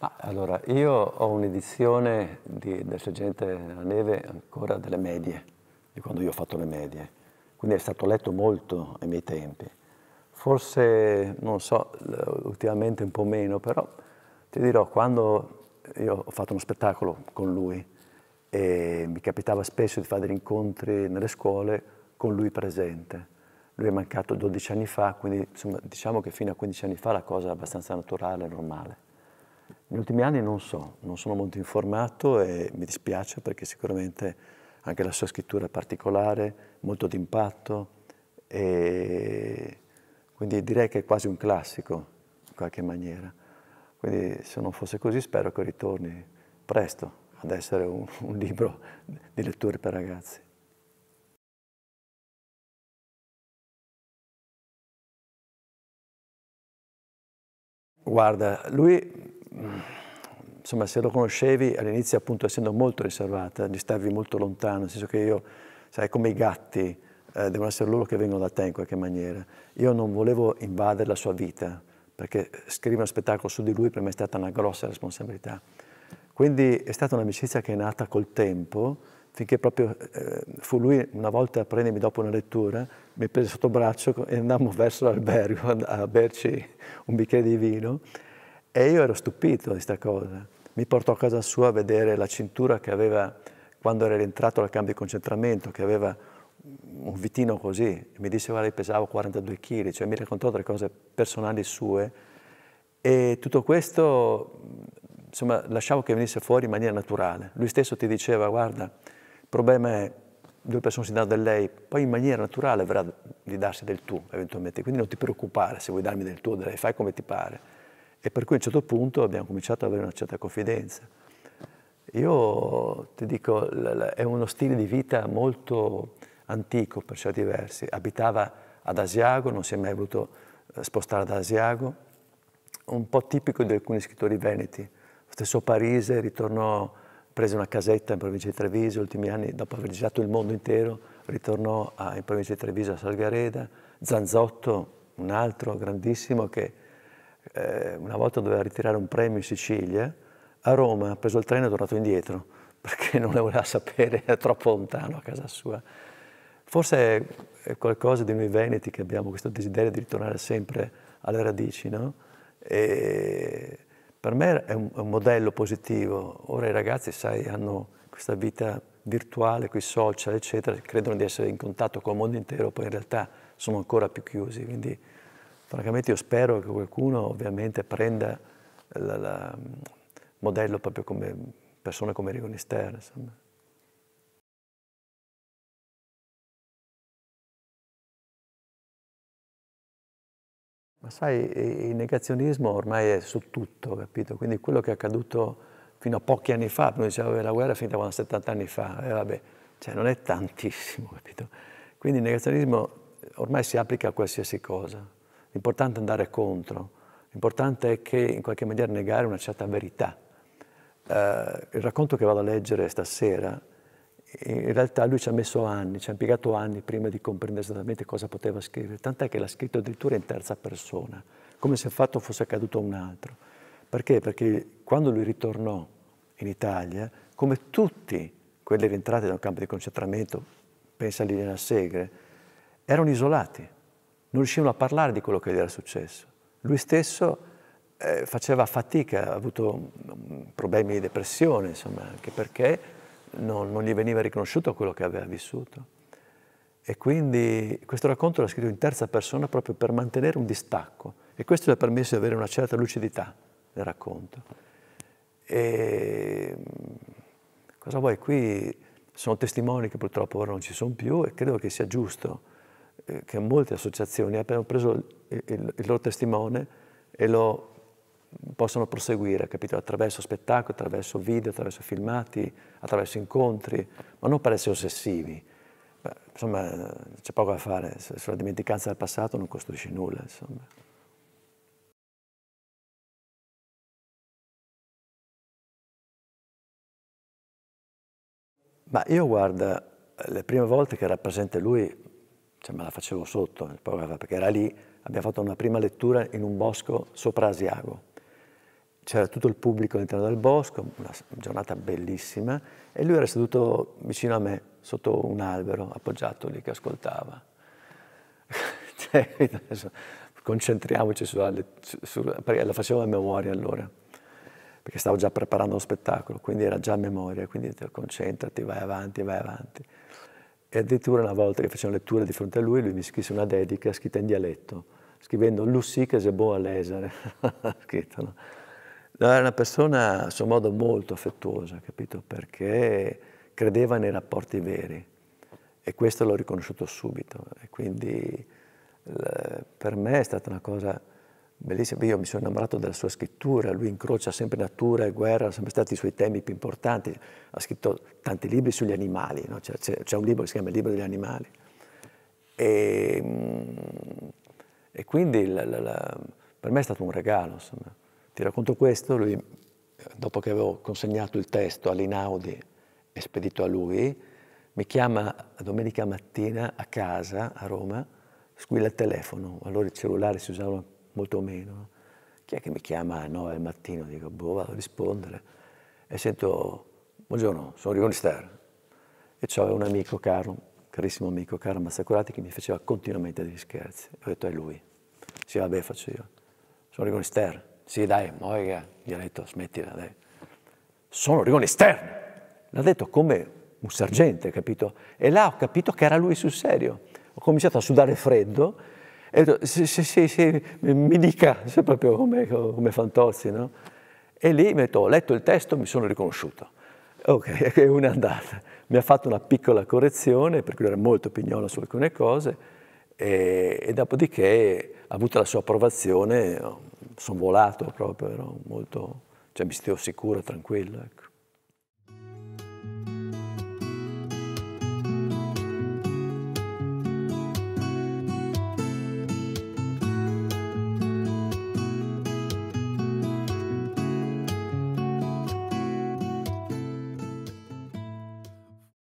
Ma allora, io ho un'edizione del Sergente alla Neve ancora delle medie, di quando io ho fatto le medie, quindi è stato letto molto ai miei tempi. Forse, non so, ultimamente un po' meno, però ti dirò, quando io ho fatto uno spettacolo con lui e mi capitava spesso di fare degli incontri nelle scuole con lui presente. Lui è mancato 12 anni fa, quindi insomma, diciamo che fino a 15 anni fa la cosa è abbastanza naturale normale. Negli ultimi anni non so, non sono molto informato e mi dispiace perché sicuramente anche la sua scrittura è particolare, molto d'impatto e quindi direi che è quasi un classico in qualche maniera. Quindi se non fosse così spero che ritorni presto ad essere un, un libro di letture per ragazzi. Guarda, lui insomma, se lo conoscevi all'inizio appunto essendo molto riservata, di starvi molto lontano, nel senso che io, sai, come i gatti, eh, devono essere loro che vengono da te in qualche maniera. Io non volevo invadere la sua vita, perché scrivere uno spettacolo su di lui per me è stata una grossa responsabilità. Quindi è stata un'amicizia che è nata col tempo, finché proprio eh, fu lui una volta a prendermi dopo una lettura, mi prese sotto braccio e andammo verso l'albergo a berci un bicchiere di vino e io ero stupito di questa cosa. Mi portò a casa sua a vedere la cintura che aveva quando era rientrato dal campo di concentramento, che aveva un vitino così. Mi disse, guarda, pesavo 42 kg, cioè mi raccontò delle cose personali sue. E tutto questo, insomma, lasciavo che venisse fuori in maniera naturale. Lui stesso ti diceva, guarda, il problema è due persone si danno del lei, poi in maniera naturale avrà di darsi del tu, eventualmente. Quindi non ti preoccupare se vuoi darmi del tuo, del lei, fai come ti pare. E per cui a un certo punto abbiamo cominciato ad avere una certa confidenza. Io ti dico, è uno stile di vita molto antico per certi versi. Abitava ad Asiago, non si è mai voluto eh, spostare ad Asiago, un po' tipico di alcuni scrittori veneti. Stesso Parise, ritornò, prese una casetta in provincia di Treviso, gli ultimi anni, dopo aver girato il mondo intero, ritornò in provincia di Treviso a Salgareda. Zanzotto, un altro grandissimo che eh, una volta doveva ritirare un premio in Sicilia, a Roma ha preso il treno e è tornato indietro perché non le voleva sapere, era troppo lontano a casa sua. Forse è qualcosa di noi veneti che abbiamo questo desiderio di ritornare sempre alle radici, no? E per me è un, è un modello positivo. Ora i ragazzi, sai, hanno questa vita virtuale, quei social, eccetera, credono di essere in contatto con il mondo intero, poi in realtà sono ancora più chiusi, quindi francamente io spero che qualcuno ovviamente prenda il modello proprio come persone come Rigonister. Insomma. Ma sai, il negazionismo ormai è su tutto, capito? Quindi quello che è accaduto fino a pochi anni fa, noi dicevamo che la guerra è finita quando 70 anni fa, e vabbè, cioè non è tantissimo, capito? Quindi il negazionismo ormai si applica a qualsiasi cosa. L'importante è andare contro, l'importante è che in qualche maniera negare una certa verità. Eh, il racconto che vado a leggere stasera, in realtà lui ci ha messo anni, ci ha impiegato anni prima di comprendere esattamente cosa poteva scrivere, tant'è che l'ha scritto addirittura in terza persona, come se il fatto fosse accaduto a un altro. Perché? Perché quando lui ritornò in Italia, come tutti quelli rientrati da un campo di concentramento, pensa a Liliana Segre, erano isolati non riuscivano a parlare di quello che gli era successo. Lui stesso eh, faceva fatica, ha avuto mm, mm, problemi di depressione, insomma, anche perché non, non, gli veniva riconosciuto quello che aveva vissuto. E quindi questo racconto l'ha scritto in terza persona proprio per mantenere un distacco e questo gli ha permesso di avere una certa lucidità nel racconto. E mm, cosa vuoi, qui sono testimoni che purtroppo ora non ci sono più e credo che sia giusto eh, che molte associazioni abbiano preso il, il, il loro testimone e lo possano proseguire, capito? Attraverso spettacoli, attraverso video, attraverso filmati, attraverso incontri, ma non per essere ossessivi. Beh, insomma, c'è poco da fare, sulla dimenticanza del passato non costruisce nulla, insomma. Ma io guarda, le prime volte che rappresenta lui cioè me la facevo sotto il paragrafo, perché era lì, abbiamo fatto una prima lettura in un bosco sopra Asiago. C'era tutto il pubblico all'interno del bosco, una giornata bellissima, e lui era seduto vicino a me, sotto un albero, appoggiato lì che ascoltava. Cioè, concentriamoci sulla su, su, perché la facevo a memoria allora, perché stavo già preparando lo spettacolo, quindi era già a memoria, quindi concentrati, vai avanti, vai avanti. E addirittura una volta che facevo lettura di fronte a lui, lui mi scrisse una dedica scritta in dialetto, scrivendo Lussi che se boa lesere. scritto, no? Era una persona a suo modo molto affettuosa, capito? Perché credeva nei rapporti veri e questo l'ho riconosciuto subito. E quindi per me è stata una cosa Bellissimo, io mi sono innamorato della sua scrittura, lui incrocia sempre natura e guerra, sono sempre stati i suoi temi più importanti, ha scritto tanti libri sugli animali, no? c'è, un libro che si chiama Il libro degli animali. E, ehm, e quindi la, la, la, per me è stato un regalo, insomma. Ti racconto questo, lui, dopo che avevo consegnato il testo all'Inaudi e spedito a lui, mi chiama domenica mattina a casa a Roma, squilla il telefono, allora i cellulari si usavano molto meno. Chi è che mi chiama alle 9 al mattino? Dico, boh, vado a rispondere. E sento, buongiorno, sono Rione Ster. E c'avevo un amico caro, carissimo amico, caro Massacurati, che mi faceva continuamente degli scherzi. Ho detto, è lui. Sì, vabbè, faccio io. Sono Rione Ster. Sì, dai, moiga. Gli ho detto, smettila, dai. Sono Rione Ster. L'ha detto come un sergente, capito? E là ho capito che era lui sul serio. Ho cominciato a sudare freddo e ho detto, sì, sì, sì, sì mi dica, cioè proprio come, come Fantozzi, no? E lì mi detto, ho letto il testo, mi sono riconosciuto. Ok, è andata. Mi ha fatto una piccola correzione, perché era molto pignola su alcune cose, e, e dopodiché ha avuto la sua approvazione, sono volato proprio, ero molto, cioè mi stavo sicuro, tranquillo. Ecco.